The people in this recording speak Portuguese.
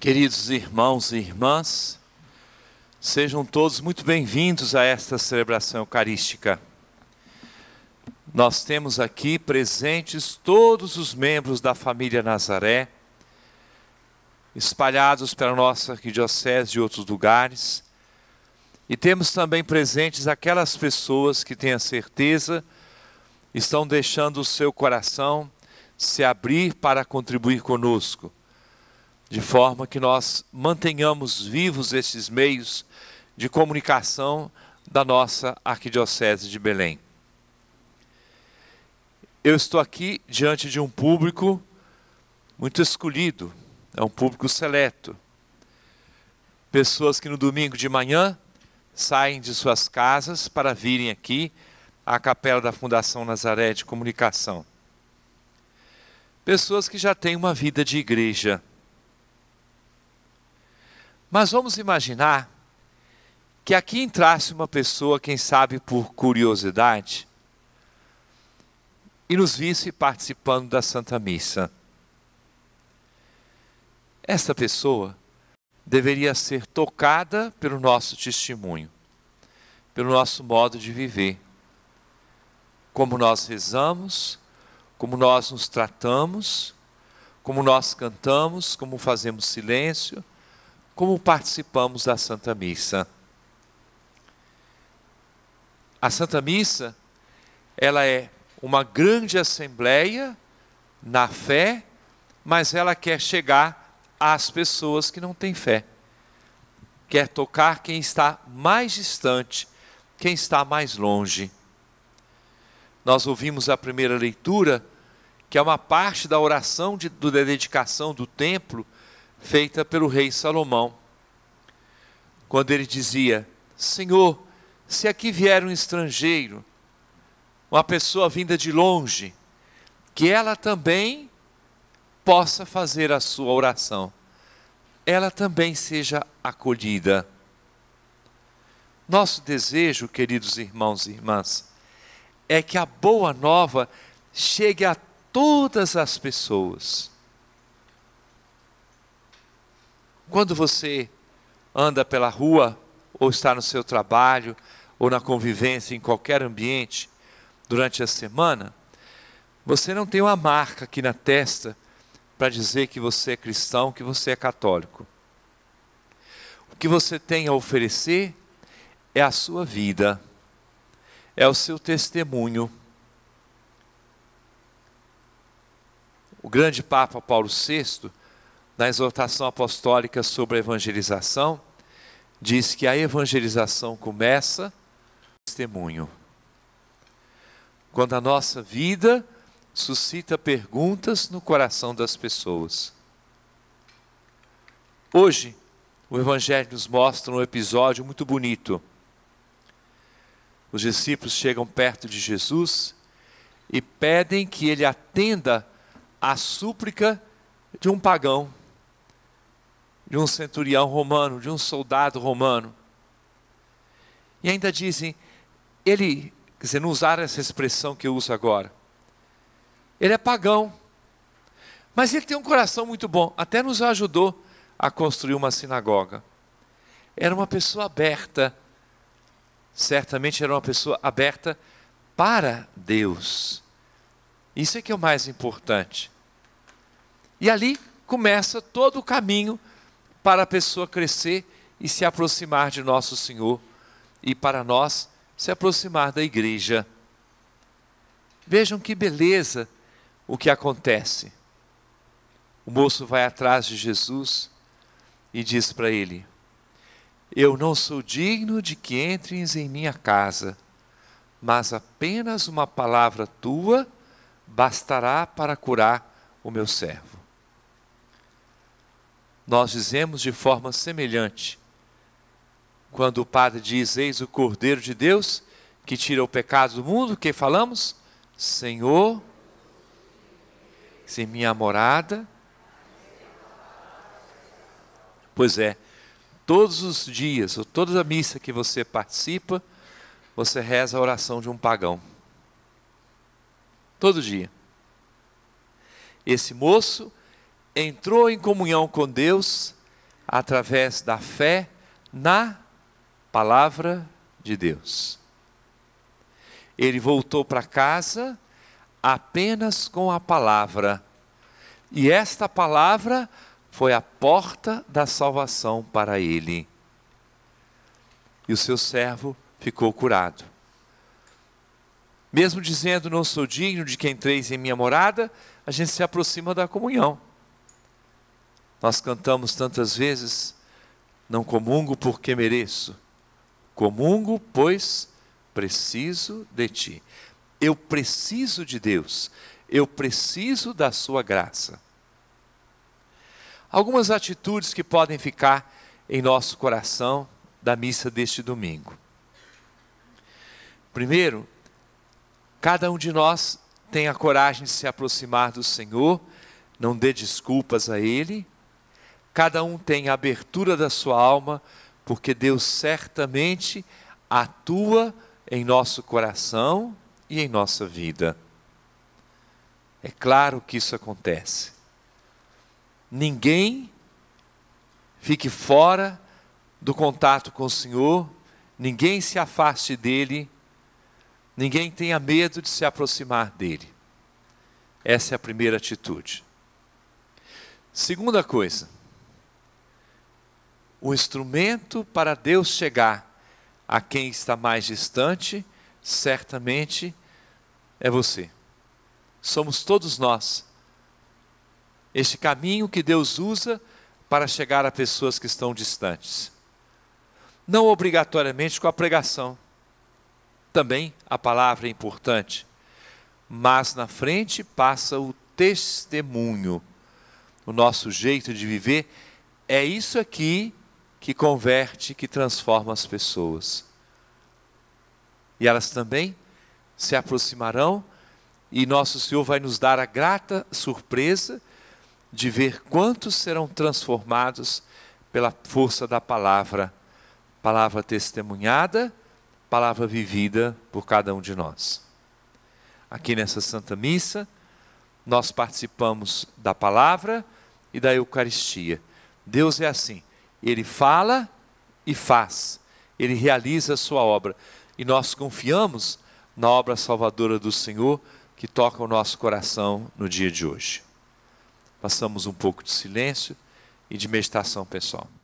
Queridos irmãos e irmãs, sejam todos muito bem-vindos a esta celebração eucarística. Nós temos aqui presentes todos os membros da família Nazaré, espalhados pela nossa arquidiocese e outros lugares, e temos também presentes aquelas pessoas que têm a certeza estão deixando o seu coração se abrir para contribuir conosco de forma que nós mantenhamos vivos estes meios de comunicação da nossa Arquidiocese de Belém. Eu estou aqui diante de um público muito escolhido, é um público seleto. Pessoas que no domingo de manhã saem de suas casas para virem aqui à capela da Fundação Nazaré de Comunicação. Pessoas que já têm uma vida de igreja mas vamos imaginar que aqui entrasse uma pessoa, quem sabe por curiosidade, e nos visse participando da Santa Missa. Essa pessoa deveria ser tocada pelo nosso testemunho, pelo nosso modo de viver, como nós rezamos, como nós nos tratamos, como nós cantamos, como fazemos silêncio, como participamos da Santa Missa. A Santa Missa, ela é uma grande assembleia na fé, mas ela quer chegar às pessoas que não têm fé. Quer tocar quem está mais distante, quem está mais longe. Nós ouvimos a primeira leitura, que é uma parte da oração de, da dedicação do templo, feita pelo rei Salomão, quando ele dizia: Senhor, se aqui vier um estrangeiro, uma pessoa vinda de longe, que ela também possa fazer a sua oração, ela também seja acolhida. Nosso desejo, queridos irmãos e irmãs, é que a boa nova chegue a todas as pessoas Quando você anda pela rua, ou está no seu trabalho, ou na convivência, em qualquer ambiente, durante a semana, você não tem uma marca aqui na testa para dizer que você é cristão, que você é católico. O que você tem a oferecer é a sua vida, é o seu testemunho. O grande Papa Paulo VI na exortação apostólica sobre a evangelização, diz que a evangelização começa com testemunho. Quando a nossa vida suscita perguntas no coração das pessoas. Hoje, o Evangelho nos mostra um episódio muito bonito. Os discípulos chegam perto de Jesus e pedem que ele atenda à súplica de um pagão de um centurião romano, de um soldado romano. E ainda dizem, ele, quer dizer, não usar essa expressão que eu uso agora. Ele é pagão, mas ele tem um coração muito bom, até nos ajudou a construir uma sinagoga. Era uma pessoa aberta, certamente era uma pessoa aberta para Deus. Isso é que é o mais importante. E ali começa todo o caminho para a pessoa crescer e se aproximar de nosso Senhor e para nós se aproximar da igreja. Vejam que beleza o que acontece. O moço vai atrás de Jesus e diz para ele: Eu não sou digno de que entres em minha casa, mas apenas uma palavra tua bastará para curar o meu servo nós dizemos de forma semelhante. Quando o Padre diz: Eis o Cordeiro de Deus que tira o pecado do mundo, que falamos? Senhor, se minha morada. Pois é, todos os dias, ou toda a missa que você participa, você reza a oração de um pagão. Todo dia. Esse moço entrou em comunhão com Deus através da fé na palavra de Deus. Ele voltou para casa apenas com a palavra, e esta palavra foi a porta da salvação para ele. E o seu servo ficou curado. Mesmo dizendo, não sou digno de quem entreis em minha morada, a gente se aproxima da comunhão. Nós cantamos tantas vezes: Não comungo porque mereço, comungo, pois preciso de ti. Eu preciso de Deus, eu preciso da sua graça. Algumas atitudes que podem ficar em nosso coração da missa deste domingo. Primeiro, cada um de nós tem a coragem de se aproximar do Senhor, não dê desculpas a Ele, Cada um tem a abertura da sua alma, porque Deus certamente atua em nosso coração e em nossa vida. É claro que isso acontece. Ninguém fique fora do contato com o Senhor, ninguém se afaste dele, ninguém tenha medo de se aproximar dele. Essa é a primeira atitude. Segunda coisa, o instrumento para Deus chegar a quem está mais distante, certamente é você. Somos todos nós. Este caminho que Deus usa para chegar a pessoas que estão distantes. Não obrigatoriamente com a pregação. Também a palavra é importante. Mas na frente passa o testemunho. O nosso jeito de viver é isso aqui que converte, que transforma as pessoas. E elas também se aproximarão, e nosso Senhor vai nos dar a grata surpresa de ver quantos serão transformados pela força da palavra, palavra testemunhada, palavra vivida por cada um de nós. Aqui nessa Santa Missa, nós participamos da palavra e da Eucaristia. Deus é assim ele fala e faz. Ele realiza a sua obra. E nós confiamos na obra salvadora do Senhor que toca o nosso coração no dia de hoje. Passamos um pouco de silêncio e de meditação pessoal.